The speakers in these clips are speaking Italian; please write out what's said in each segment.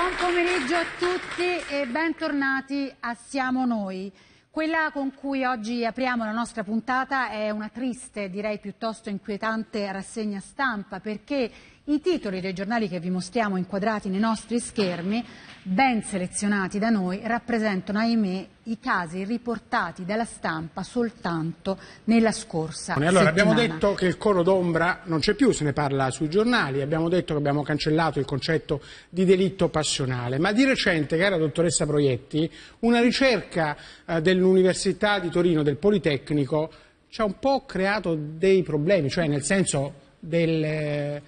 Buon pomeriggio a tutti e bentornati a Siamo Noi. Quella con cui oggi apriamo la nostra puntata è una triste, direi piuttosto inquietante rassegna stampa perché i titoli dei giornali che vi mostriamo inquadrati nei nostri schermi, ben selezionati da noi, rappresentano, ahimè, i casi riportati dalla stampa soltanto nella scorsa allora, Abbiamo detto che il coro d'ombra non c'è più, se ne parla sui giornali, abbiamo detto che abbiamo cancellato il concetto di delitto passionale, ma di recente, cara dottoressa Proietti, una ricerca eh, dell'Università di Torino, del Politecnico, ci ha un po' creato dei problemi, cioè nel senso del... Eh,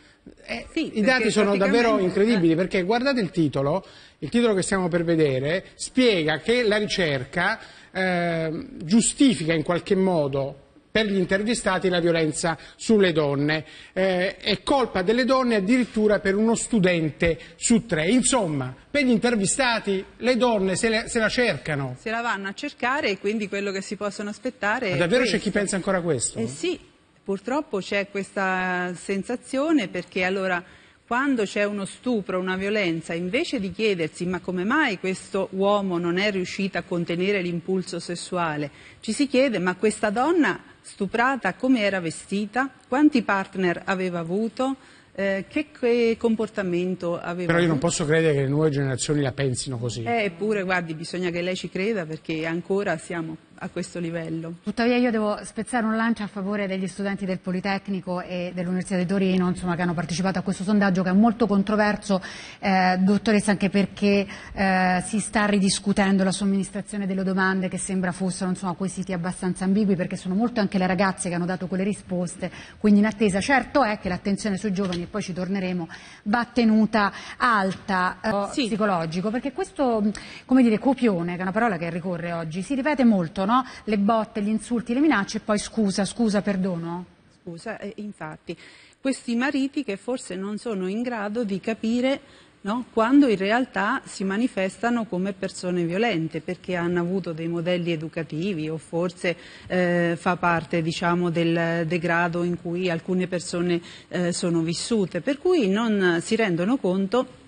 eh, sì, I dati sono davvero incredibili eh. perché guardate il titolo, il titolo che stiamo per vedere spiega che la ricerca eh, giustifica in qualche modo per gli intervistati la violenza sulle donne. Eh, è colpa delle donne addirittura per uno studente su tre. Insomma, per gli intervistati le donne se, le, se la cercano. Se la vanno a cercare e quindi quello che si possono aspettare... Ma davvero c'è chi pensa ancora a questo? Eh sì, Purtroppo c'è questa sensazione perché allora quando c'è uno stupro, una violenza, invece di chiedersi ma come mai questo uomo non è riuscito a contenere l'impulso sessuale, ci si chiede ma questa donna stuprata come era vestita? quanti partner aveva avuto, eh, che, che, comportamento aveva Però io non posso credere che le nuove generazioni la pensino così. Eh, eppure, guardi, bisogna che lei ci creda perché ancora siamo a questo livello. Tuttavia io devo spezzare un lancio a favore degli studenti del Politecnico e dell'Università di Torino insomma, che hanno partecipato a questo sondaggio che è molto controverso, eh, dottoressa, anche perché eh, si sta ridiscutendo la somministrazione delle domande che sembra fossero insomma, quesiti abbastanza ambigui perché sono molto anche le ragazze che hanno dato quelle risposte, quindi in attesa certo è che l'attenzione sui giovani, e poi ci torneremo, va tenuta alta eh, sì. psicologico, perché questo mm, come dire, copione, che è una parola che ricorre oggi, si ripete molto, no? le botte, gli insulti, le minacce e poi scusa, scusa, perdono. Scusa, eh, infatti, questi mariti che forse non sono in grado di capire no? quando in realtà si manifestano come persone violente perché hanno avuto dei modelli educativi o forse eh, fa parte diciamo, del degrado in cui alcune persone eh, sono vissute, per cui non si rendono conto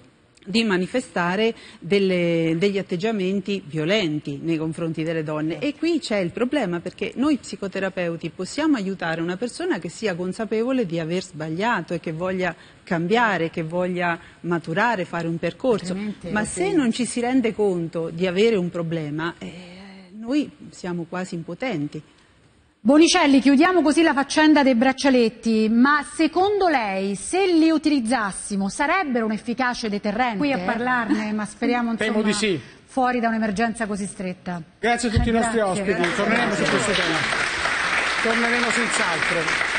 di manifestare delle, degli atteggiamenti violenti nei confronti delle donne e qui c'è il problema perché noi psicoterapeuti possiamo aiutare una persona che sia consapevole di aver sbagliato e che voglia cambiare, che voglia maturare, fare un percorso, ma se non ci si rende conto di avere un problema eh, noi siamo quasi impotenti. Bonicelli, chiudiamo così la faccenda dei braccialetti, ma secondo lei se li utilizzassimo sarebbero un efficace deterrente? Qui a parlarne, ma speriamo insomma, di sì. fuori da un'emergenza così stretta. Grazie a tutti eh, i nostri ospiti, grazie. torneremo grazie. su questo tema, torneremo senz'altro.